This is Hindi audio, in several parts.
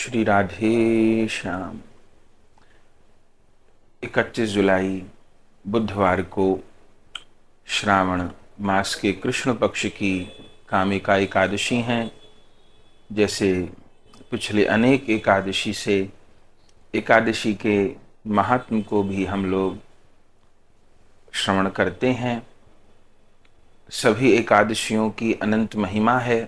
श्री राधे श्याम इकतीस जुलाई बुधवार को श्रावण मास के कृष्ण पक्ष की कामिका एकादशी हैं जैसे पिछले अनेक एकादशी से एकादशी के महात्म को भी हम लोग श्रवण करते हैं सभी एकादशियों की अनंत महिमा है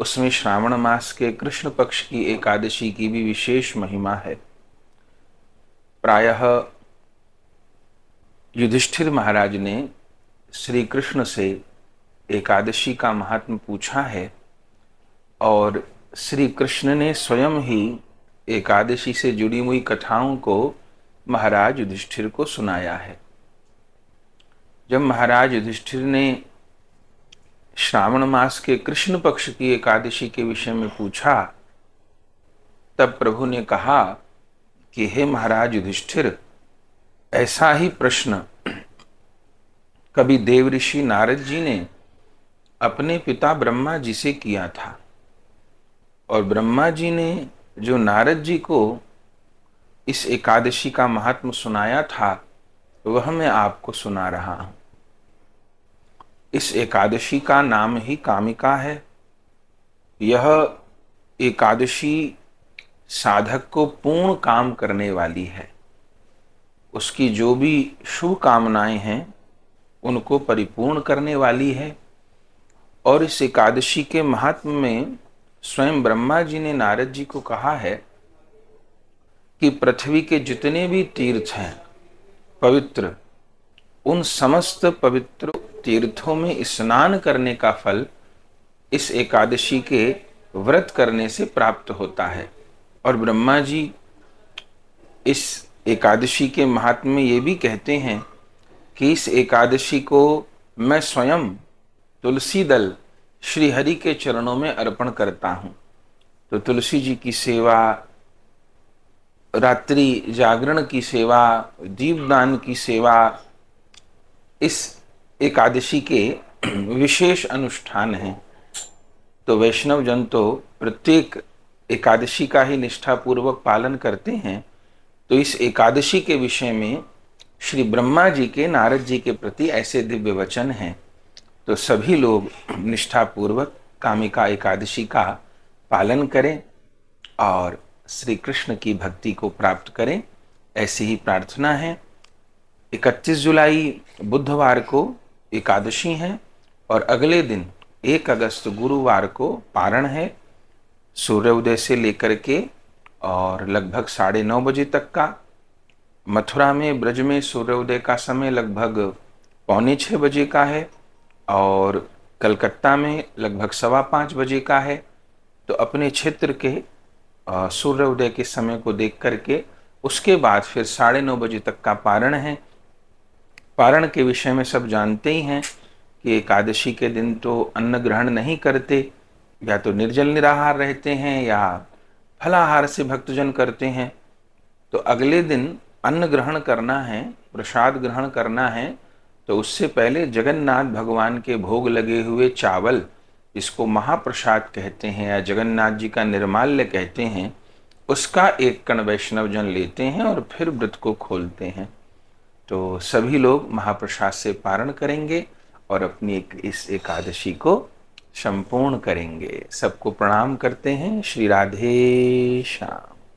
उसमें श्रावण मास के कृष्ण पक्ष की एकादशी की भी विशेष महिमा है प्रायः युधिष्ठिर महाराज ने श्री कृष्ण से एकादशी का महात्म पूछा है और श्री कृष्ण ने स्वयं ही एकादशी से जुड़ी हुई कथाओं को महाराज युधिष्ठिर को सुनाया है जब महाराज युधिष्ठिर ने श्रावण मास के कृष्ण पक्ष की एकादशी के विषय में पूछा तब प्रभु ने कहा कि हे महाराज युधिष्ठिर ऐसा ही प्रश्न कभी देव ऋषि नारद जी ने अपने पिता ब्रह्मा जी से किया था और ब्रह्मा जी ने जो नारद जी को इस एकादशी का महात्म सुनाया था वह मैं आपको सुना रहा हूँ इस एकादशी का नाम ही कामिका है यह एकादशी साधक को पूर्ण काम करने वाली है उसकी जो भी शुभ कामनाएं हैं उनको परिपूर्ण करने वाली है और इस एकादशी के महात्म में स्वयं ब्रह्मा जी ने नारद जी को कहा है कि पृथ्वी के जितने भी तीर्थ हैं पवित्र उन समस्त पवित्र तीर्थों में स्नान करने का फल इस एकादशी के व्रत करने से प्राप्त होता है और ब्रह्मा जी इस एकादशी के महात्म्य ये भी कहते हैं कि इस एकादशी को मैं स्वयं तुलसी दल श्री हरि के चरणों में अर्पण करता हूँ तो तुलसी जी की सेवा रात्रि जागरण की सेवा दीपदान की सेवा इस एकादशी के विशेष अनुष्ठान हैं तो वैष्णव जन तो प्रत्येक एकादशी का ही निष्ठापूर्वक पालन करते हैं तो इस एकादशी के विषय में श्री ब्रह्मा जी के नारद जी के प्रति ऐसे दिव्य वचन हैं तो सभी लोग निष्ठापूर्वक कामिका एकादशी का पालन करें और श्री कृष्ण की भक्ति को प्राप्त करें ऐसी ही प्रार्थना है 31 जुलाई बुधवार को एकादशी है और अगले दिन एक अगस्त गुरुवार को पारण है सूर्योदय से लेकर के और लगभग साढ़े नौ बजे तक का मथुरा में ब्रज में सूर्योदय का समय लगभग पौने छः बजे का है और कलकत्ता में लगभग सवा पाँच बजे का है तो अपने क्षेत्र के सूर्योदय के समय को देख करके उसके बाद फिर साढ़े नौ बजे तक का पारण है पारण के विषय में सब जानते ही हैं कि एकादशी के दिन तो अन्न ग्रहण नहीं करते या तो निर्जल निराहार रहते हैं या फलाहार से भक्तजन करते हैं तो अगले दिन अन्न ग्रहण करना है प्रसाद ग्रहण करना है तो उससे पहले जगन्नाथ भगवान के भोग लगे हुए चावल इसको महाप्रसाद कहते हैं या जगन्नाथ जी का निर्माल्य कहते हैं उसका एक कण वैष्णवजन लेते हैं और फिर व्रत को खोलते हैं तो सभी लोग महाप्रसाद से पारण करेंगे और अपनी एक, इस एकादशी को संपूर्ण करेंगे सबको प्रणाम करते हैं श्री राधे श्याम